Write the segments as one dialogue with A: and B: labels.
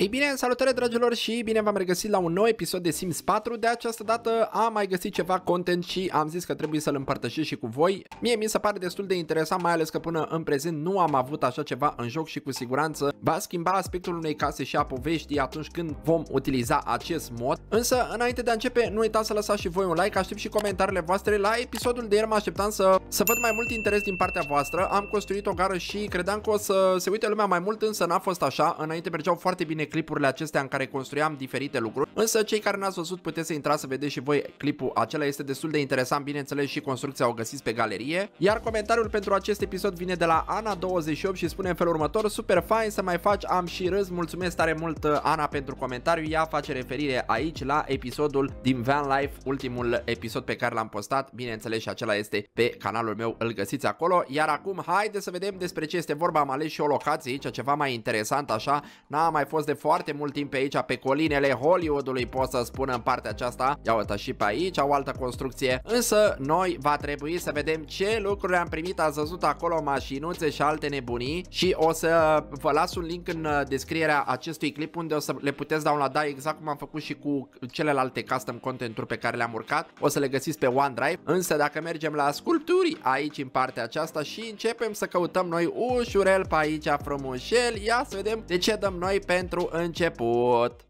A: Ei bine, salutare dragilor și bine v-am regăsit la un nou episod de Sims 4 De această dată am mai găsit ceva content și am zis că trebuie să-l împărtășesc și cu voi Mie mi se pare destul de interesant, mai ales că până în prezent nu am avut așa ceva în joc și cu siguranță Va schimba aspectul unei case și a poveștii atunci când vom utiliza acest mod Însă, înainte de a începe, nu uitați să lăsați și voi un like, aștept și comentariile voastre La episodul de ieri mă așteptam să, să văd mai mult interes din partea voastră Am construit o gară și credeam că o să se uite lumea mai mult, însă n-a fost așa Înainte mergeau foarte bine clipurile acestea în care construiam diferite lucruri, însă cei care n-ați văzut puteți să intrați să vedeți și voi clipul acela, este destul de interesant, bineînțeles și construcția o găsiți pe galerie. Iar comentariul pentru acest episod vine de la Ana28 și spune în felul următor, super fain să mai faci, am și râs, mulțumesc tare mult Ana pentru comentariu, ea face referire aici la episodul din Van Life, ultimul episod pe care l-am postat, bineînțeles și acela este pe canalul meu, îl găsiți acolo, iar acum haide să vedem despre ce este vorba, am ales și o locație aici, ceva mai interesant așa, n-a mai fost de foarte mult timp pe aici, pe colinele Hollywoodului, pot să spun în partea aceasta. Ia uita și pe aici, au altă construcție. Însă noi va trebui să vedem ce lucruri am primit, ați văzut acolo mașinuțe și alte nebunii și o să vă las un link în uh, descrierea acestui clip unde o să le puteți da un downloada exact cum am făcut și cu celelalte custom content-uri pe care le-am urcat. O să le găsiți pe OneDrive, însă dacă mergem la sculpturi aici în partea aceasta și începem să căutăm noi ușurel pe aici frumușel, ia să vedem de ce dăm noi pentru început!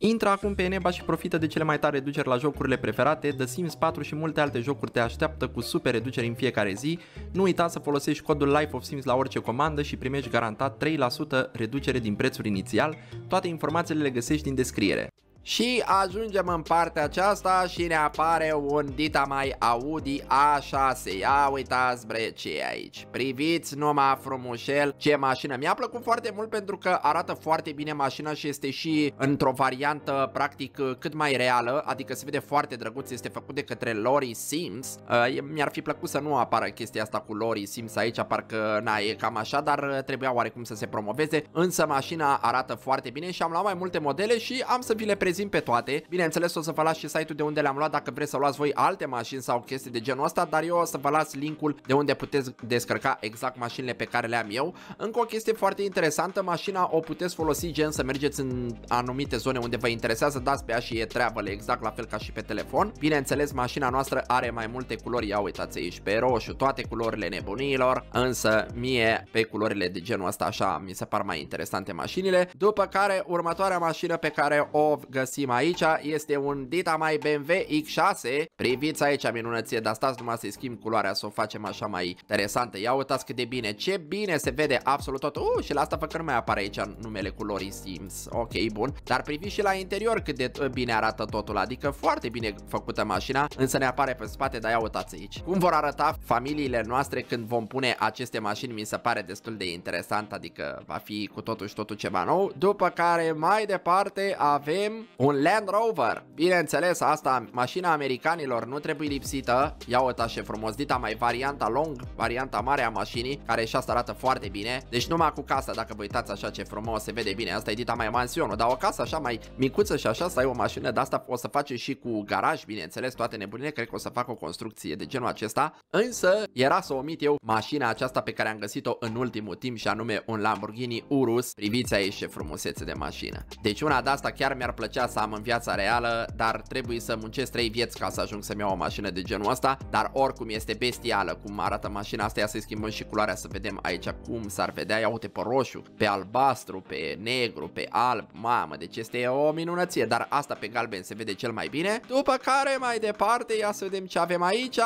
A: Intră acum pe Eneba și profită de cele mai tare reduceri la jocurile preferate, The Sims 4 și multe alte jocuri te așteaptă cu super reduceri în fiecare zi. Nu uita să folosești codul Life of Sims la orice comandă și primești garantat 3% reducere din prețul inițial. Toate informațiile le găsești din descriere. Și ajungem în partea aceasta și ne apare un dita mai Audi A6. Ia uitați bre ce e aici. Priviți numai frumușel ce mașină. Mi-a plăcut foarte mult pentru că arată foarte bine mașina și este și într-o variantă practic cât mai reală. Adică se vede foarte drăguț, este făcut de către Lori Sims. Uh, mi-ar fi plăcut să nu apară chestia asta cu Lori Sims aici, parcă na, e cam așa, dar uh, trebuia oarecum să se promoveze. Însă mașina arată foarte bine și am luat mai multe modele și am să vi le prezint găsim pe toate. Bineînțeles o să vă las și site-ul de unde le-am luat dacă vreți să luați voi alte mașini sau chestii de genul ăsta, dar eu o să vă las linkul de unde puteți descărca exact mașinile pe care le am eu. Încă o chestie foarte interesantă, mașina o puteți folosi gen să mergeți în anumite zone unde vă interesează, dați pe ea și e travel exact la fel ca și pe telefon. Bineînțeles, mașina noastră are mai multe culori, ia uitați aici pe roșu, toate culorile nebunilor, însă mie pe culorile de genul ăsta așa mi se par mai interesante mașinile. După care următoarea mașină pe care o găsim găsim aici este un Dita mai BMW X6 Priviți aici minunăție, dar stați numai să-i schimb culoarea Să o facem așa mai interesantă Ia uitați cât de bine, ce bine se vede absolut tot uh, Și la asta că nu mai apare aici numele culorii Sims Ok, bun Dar priviți și la interior cât de uh, bine arată totul Adică foarte bine făcută mașina Însă ne apare pe spate, dar ia uitați aici Cum vor arăta familiile noastre când vom pune aceste mașini Mi se pare destul de interesant Adică va fi cu totul și totul ceva nou După care mai departe avem un Land Rover! Bineînțeles, asta, mașina americanilor nu trebuie lipsită. Ia o tașe frumos, dita mai varianta long, varianta mare a mașinii, care și asta arată foarte bine. Deci numai cu casa, dacă vă uitați așa ce frumos, se vede bine. Asta e dita mai mansionul, dar o casă așa mai micuță și așa să ai o mașină de asta o să faci și cu garaj, bineînțeles, toate nebunile, cred că o să fac o construcție de genul acesta. Însă, era să omit eu mașina aceasta pe care am găsit-o în ultimul timp și anume un Lamborghini Urus. Priviți aici ce frumusețe de mașină. Deci una de asta chiar mi-ar plăcea să am în viața reală, dar trebuie să muncesc 3 vieți ca să ajung să-mi iau o mașină de genul ăsta, dar oricum este bestială cum arată mașina asta, ia să-i schimbăm și culoarea să vedem aici cum s-ar vedea, ia uite pe roșu, pe albastru, pe negru, pe alb, mamă, deci este o minunăție, dar asta pe galben se vede cel mai bine, după care mai departe ia să vedem ce avem aici,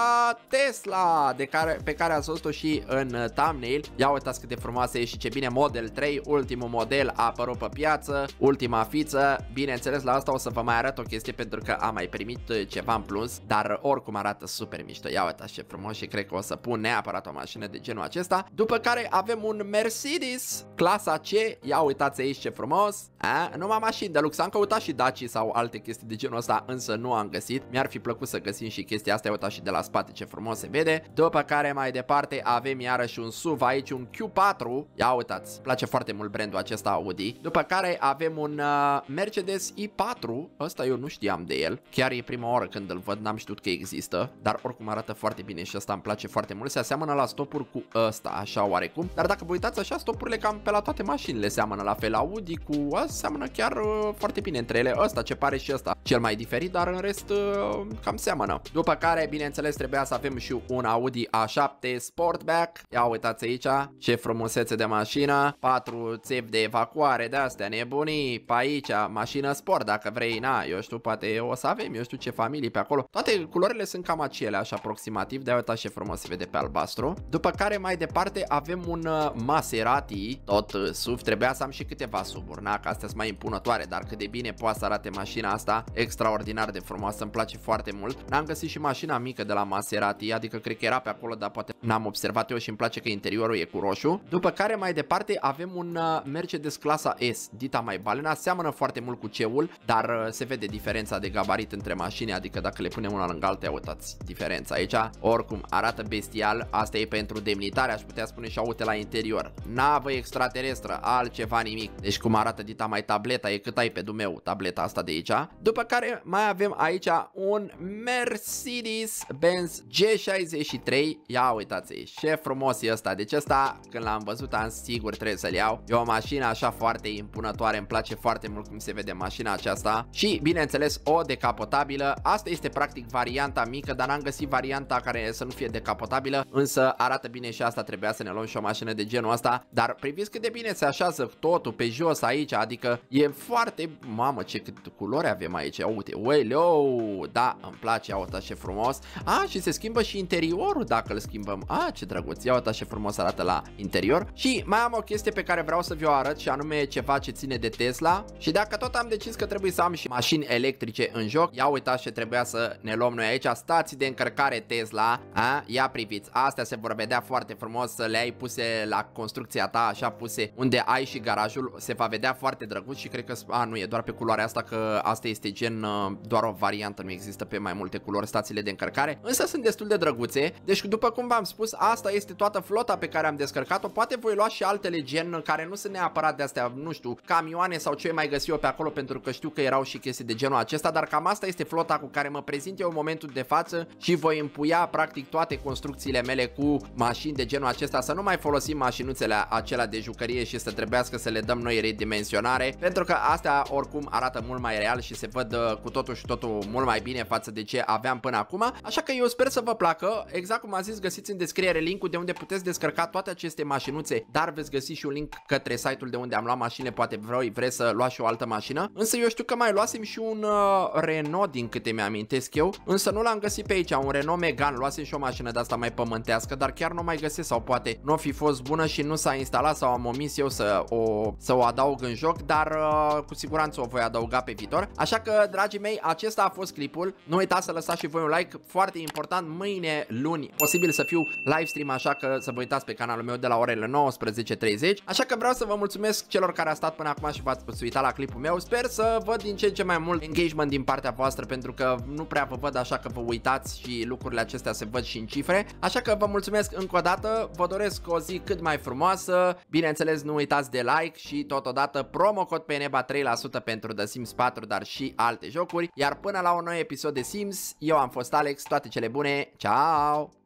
A: Tesla, de care, pe care ați văzut-o și în thumbnail, ia uitați cât de frumoasă e și ce bine Model 3, ultimul model a apărut pe piață, ultima fiță, bineînțeles la asta o să vă mai arăt o chestie pentru că am mai primit uh, ceva în plus, dar oricum arată super mișto. Ia uitați ce frumos și cred că o să pun neapărat o mașină de genul acesta. După care avem un Mercedes clasa C. Ia uitați aici ce frumos. A, numai mașini de lux. Am căutat și Daci sau alte chestii de genul ăsta, însă nu am găsit. Mi-ar fi plăcut să găsim și chestia asta. Ia uitați și de la spate ce frumos se vede. După care mai departe avem iarăși un SUV aici, un Q4. Ia uitați, place foarte mult brandul acesta Audi. După care avem un uh, Mercedes i4 4, ăsta eu nu știam de el, chiar e prima oară când îl văd, n-am știut că există, dar oricum arată foarte bine și asta îmi place foarte mult, se aseamănă la stopuri cu ăsta, așa oarecum, dar dacă vă uitați așa, stopurile cam pe la toate mașinile seamănă la fel, Audi cu ăsta seamănă chiar uh, foarte bine între ele, ăsta ce pare și ăsta, cel mai diferit, dar în rest uh, cam seamănă. După care, bineînțeles, trebuia să avem și un Audi A7 Sportback, ia uitați aici, ce frumusețe de mașină, 4 țevi de evacuare de astea, nebunii, pe aici, mașină sport, dacă vrei, na, eu știu, poate o să avem, eu știu ce familii pe acolo. Toate culorile sunt cam acele așa aproximativ, de-aia uitați ce frumos se vede pe albastru. După care mai departe avem un uh, Maserati, tot uh, SUV, trebuia să am și câteva suburi, na, că astea sunt mai impunătoare, dar cât de bine poate să arate mașina asta, extraordinar de frumoasă, îmi place foarte mult. N-am găsit și mașina mică de la Maserati, adică cred că era pe acolo, dar poate n-am observat eu și îmi place că interiorul e cu roșu. După care mai departe avem un uh, Mercedes clasa S, dita mai balena, seamănă foarte mult cu ceul, dar uh, se vede diferența de gabarit între mașini, adică dacă le punem una lângă alta, uitați diferența aici. Oricum, arată bestial, asta e pentru demnitare, aș putea spune și aute la interior. Navă extraterestră, altceva nimic. Deci cum arată dita mai tableta, e cât ai pe dumeu tableta asta de aici. După care mai avem aici un Mercedes-Benz G63. Ia uitați ce frumos e ăsta. Deci ăsta, când l-am văzut, am sigur trebuie să-l iau. E o mașină așa foarte impunătoare, îmi place foarte mult cum se vede mașina aceasta și, bineînțeles, o decapotabilă. Asta este practic varianta mică, dar n-am găsit varianta care să nu fie decapotabilă, însă arată bine și asta, trebuia să ne luăm și o mașină de genul asta, dar priviți cât de bine se așează totul pe jos aici, adică e foarte, mamă ce cât culori avem aici, uite, ueleu, da, îmi place, ia uita ce frumos, a, și se schimbă și interiorul dacă îl schimbăm, a, ce drăguț, ia uita ce frumos arată la interior și mai am o chestie pe care vreau să vi-o arăt și anume ceva ce ține de Tesla și dacă tot am decis că trebuie să am și mașini electrice în joc. Ia uitați ce trebuia să ne luăm noi aici. Stații de încărcare Tesla. A? Ia priviți. Astea se vor vedea foarte frumos să le ai puse la construcția ta, așa puse unde ai și garajul. Se va vedea foarte drăguț și cred că... A, nu, e doar pe culoarea asta că asta este gen uh, doar o variantă. Nu există pe mai multe culori stațiile de încărcare. Însă sunt destul de drăguțe. Deci după cum v-am spus, asta este toată flota pe care am descărcat-o. Poate voi lua și altele gen care nu sunt neapărat de astea, nu știu, camioane sau ce mai găsi eu pe acolo pentru că știu știu că erau și chestii de genul acesta, dar cam asta este flota cu care mă prezint eu în momentul de față și voi împuia practic toate construcțiile mele cu mașini de genul acesta, să nu mai folosim mașinuțele acelea de jucărie și să trebuiască să le dăm noi redimensionare, pentru că astea oricum arată mult mai real și se văd uh, cu totul și totul mult mai bine față de ce aveam până acum, așa că eu sper să vă placă, exact cum am zis găsiți în descriere linkul de unde puteți descărca toate aceste mașinuțe, dar veți găsi și un link către site-ul de unde am luat mașinile, poate vrei, vreți să luați și o altă mașină, însă eu știu că mai luasem și un uh, Renault din câte mi-amintesc eu, însă nu l-am găsit pe aici, un Renault Megane, luasem și o mașină de asta mai pământească, dar chiar nu mai găsesc sau poate nu fi fost bună și nu s-a instalat sau am omis eu să o, să o adaug în joc, dar uh, cu siguranță o voi adăuga pe viitor. Așa că, dragii mei, acesta a fost clipul, nu uitați să lăsați și voi un like, foarte important, mâine, luni, posibil să fiu live stream, așa că să vă uitați pe canalul meu de la orele 19.30, așa că vreau să vă mulțumesc celor care a stat până acum și v-ați uitat la clipul meu, sper să văd din ce în ce mai mult engagement din partea voastră pentru că nu prea vă văd așa că vă uitați și lucrurile acestea se văd și în cifre. Așa că vă mulțumesc încă o dată, vă doresc o zi cât mai frumoasă, bineînțeles nu uitați de like și totodată promo cod pe neba 3% pentru The Sims 4, dar și alte jocuri. Iar până la un nou episod de Sims, eu am fost Alex, toate cele bune, ciao!